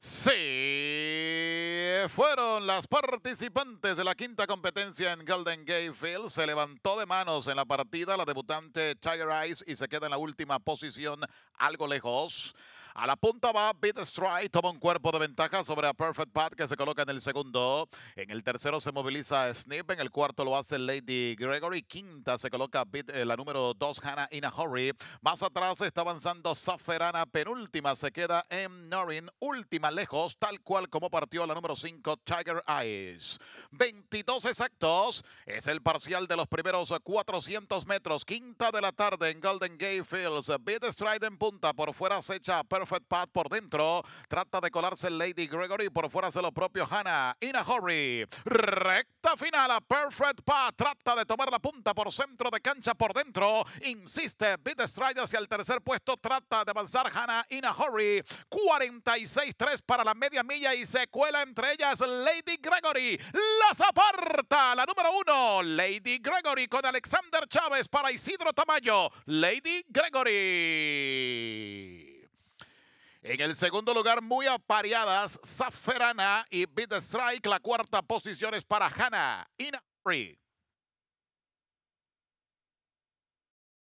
Sí, fueron las participantes de la quinta competencia en Golden Gate Field. Se levantó de manos en la partida la debutante Tiger Eyes y se queda en la última posición algo lejos. A la punta va Beat Strike, toma un cuerpo de ventaja sobre a Perfect Pat que se coloca en el segundo. En el tercero se moviliza Snip, en el cuarto lo hace Lady Gregory, quinta se coloca eh, la número dos Hannah Inahori. Más atrás está avanzando Saferana, penúltima se queda en Norin, última lejos, tal cual como partió la número cinco Tiger Eyes. 22 exactos es el parcial de los primeros 400 metros, quinta de la tarde en Golden Gate Fields. Beat Stride en punta, por fuera se echa Perfect Perfect Path por dentro. Trata de colarse Lady Gregory. Por fuera se lo propio Hannah. Ina Recta final a Perfect Path. Trata de tomar la punta por centro de cancha por dentro. Insiste. Beat Stride hacia el tercer puesto. Trata de avanzar Hannah Ina 46-3 para la media milla y se cuela entre ellas Lady Gregory. Las aparta. La número uno. Lady Gregory con Alexander Chávez para Isidro Tamayo. Lady Gregory. En el segundo lugar, muy apareadas, Zaferana y Beat Strike. La cuarta posición es para Hannah Inari.